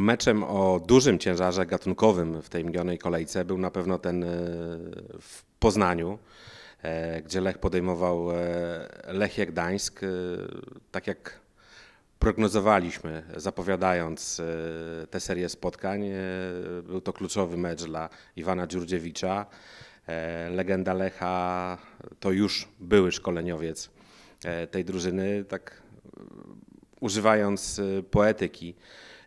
Meczem o dużym ciężarze gatunkowym w tej minionej kolejce był na pewno ten e, w Poznaniu, e, gdzie Lech podejmował e, Lechie Gdańsk. Tak jak prognozowaliśmy, zapowiadając tę serię spotkań, był to kluczowy mecz dla Iwana Dziurdziewicza. Legenda Lecha to już były szkoleniowiec tej drużyny, tak używając poetyki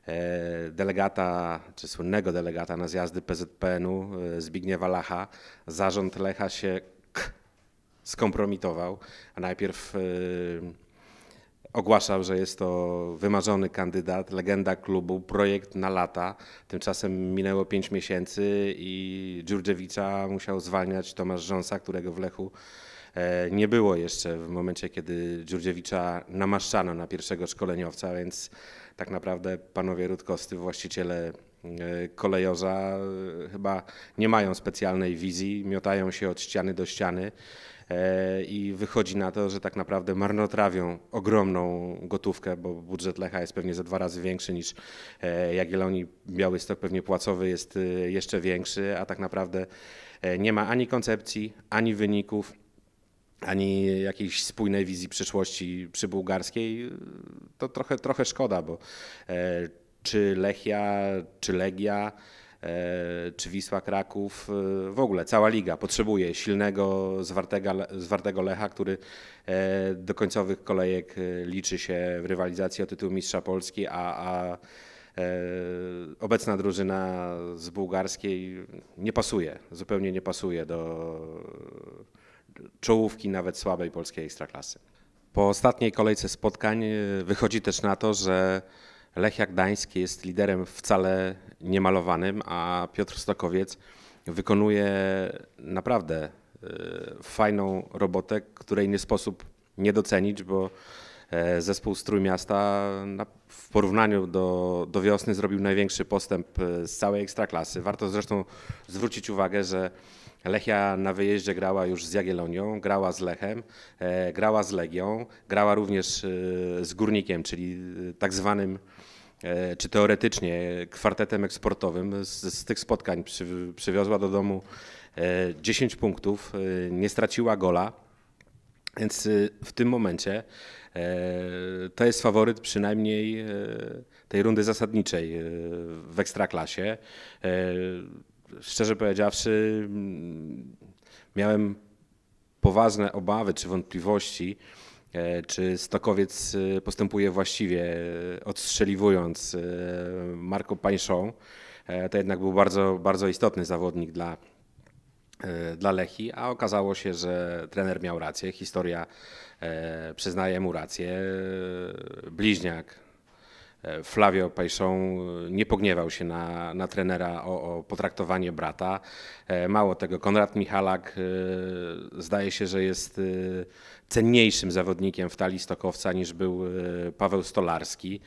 E, delegata, czy słynnego delegata na zjazdy PZPN-u e, Zbigniewa Lacha, zarząd Lecha się skompromitował, a najpierw e, ogłaszał, że jest to wymarzony kandydat, legenda klubu, projekt na lata. Tymczasem minęło 5 miesięcy i Dżurdżewicza musiał zwalniać Tomasz Rząsa, którego w Lechu E, nie było jeszcze w momencie, kiedy Dziurdziewicza namaszczano na pierwszego szkoleniowca, więc tak naprawdę panowie Rutkowscy, właściciele e, kolejorza, e, chyba nie mają specjalnej wizji, miotają się od ściany do ściany i wychodzi na to, że tak naprawdę marnotrawią ogromną gotówkę, bo budżet Lecha jest pewnie za dwa razy większy niż Jagiellonii, Białystok pewnie płacowy jest jeszcze większy, a tak naprawdę nie ma ani koncepcji, ani wyników, ani jakiejś spójnej wizji przyszłości przy bułgarskiej, to trochę, trochę szkoda, bo e, czy Lechia, czy Legia, e, czy Wisła Kraków, e, w ogóle cała liga potrzebuje silnego, zwartego, Lecha, który do końcowych kolejek liczy się w rywalizacji o tytuł mistrza Polski, a, a obecna drużyna z bułgarskiej nie pasuje, zupełnie nie pasuje do, czołówki nawet słabej polskiej ekstraklasy. Po ostatniej kolejce spotkań y, wychodzi też na to, że Lechia Gdańsk jest liderem wcale niemalowanym, a Piotr Stokowiec wykonuje naprawdę y, fajną robotę, której nie sposób nie docenić, bo e, zespół strój miasta w porównaniu do, do wiosny zrobił największy postęp e, z całej ekstraklasy. Warto zresztą zwrócić uwagę, że Lechia na wyjeździe grała już z Jagiellonią, grała z Lechem, e, grała z Legią, grała również e, z Górnikiem, czyli e, tak zwanym czy teoretycznie kwartetem eksportowym. Z, z tych spotkań przy, przywiozła do domu 10 punktów, nie straciła gola. Więc w tym momencie to jest faworyt przynajmniej tej rundy zasadniczej w ekstraklasie szczerze powiedziawszy, mm, miałem poważne obawy czy wątpliwości, e, czy Stokowiec e, postępuje właściwie, e, odstrzeliwując Marco Pańszą. To jednak był bardzo, bardzo istotny zawodnik dla, dla Lechi, a okazało się, że trener miał rację. Historia przyznaje mu rację. Bliźniak Flavio Pejson nie pogniewał się na, na trenera o, o, potraktowanie brata. E, mało tego, Konrad Michalak e, zdaje się, że jest e, cenniejszym zawodnikiem w talii Stokowca niż był Paweł Stolarski.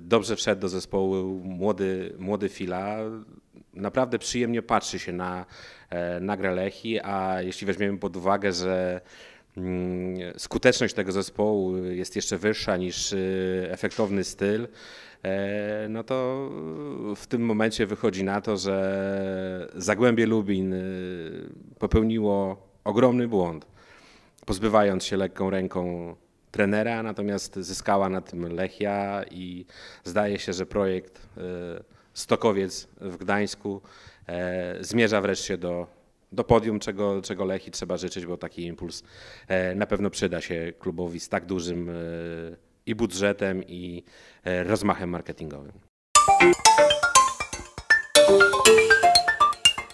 Dobrze wszedł do zespołu młody, młody Fila. Naprawdę przyjemnie patrzy się na, na grę Lechi, a jeśli weźmiemy pod uwagę, że Mm, skuteczność tego zespołu jest jeszcze wyższa niż y, efektowny styl, e, no to w tym momencie wychodzi na to, że Zagłębie Lubin y, popełniło ogromny błąd, pozbywając się lekką ręką trenera, natomiast zyskała na tym Lechia i zdaje się, że projekt y, Stokowiec w Gdańsku e, zmierza wreszcie do do podium, czego, czego Lechi trzeba życzyć, bo taki impuls e, na pewno przyda się klubowi z tak dużym e, i budżetem, i e, rozmachem marketingowym.